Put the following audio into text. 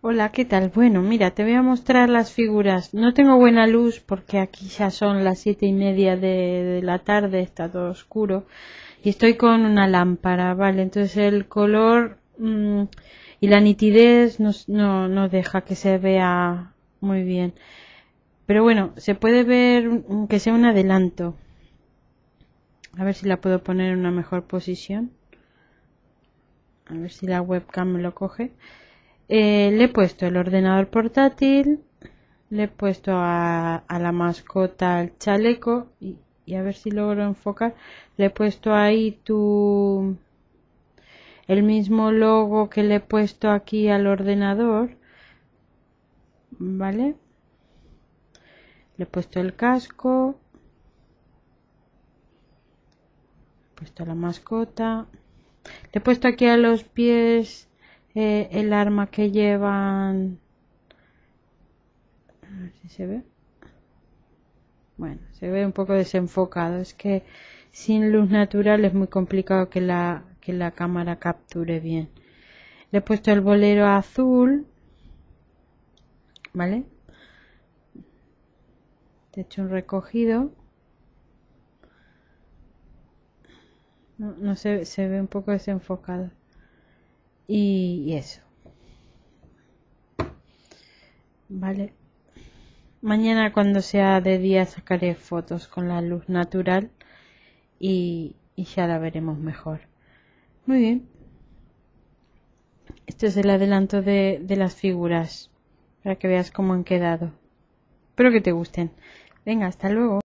Hola, ¿qué tal? Bueno, mira, te voy a mostrar las figuras. No tengo buena luz porque aquí ya son las siete y media de, la tarde, está todo oscuro. Y estoy con una lámpara, ¿vale? Entonces el color mm, y la nitidez nos, no, no deja que se vea muy bien. Pero bueno, se puede ver que sea un adelanto. A ver si la puedo poner en una mejor posición. A ver si la webcam me lo coge. Eh, le he puesto el ordenador portátil, le he puesto a, la mascota el chaleco y, a ver si logro enfocar. Le he puesto ahí tu el mismo logo que le he puesto aquí al ordenador, ¿vale? Le he puesto el casco, le he puesto la mascota, le he puesto aquí a los pies eh, el arma que llevan se ve bueno se ve un poco desenfocado es que sin luz natural es muy complicado que la que la cámara capture bien le he puesto el bolero azul vale he hecho un recogido no, no se, se ve un poco desenfocado y, eso. Vale. Mañana cuando sea de día sacaré fotos con la luz natural y, ya la veremos mejor. Muy bien. esto es el adelanto de, de las figuras para que veas cómo han quedado. Espero que te gusten. Venga, hasta luego.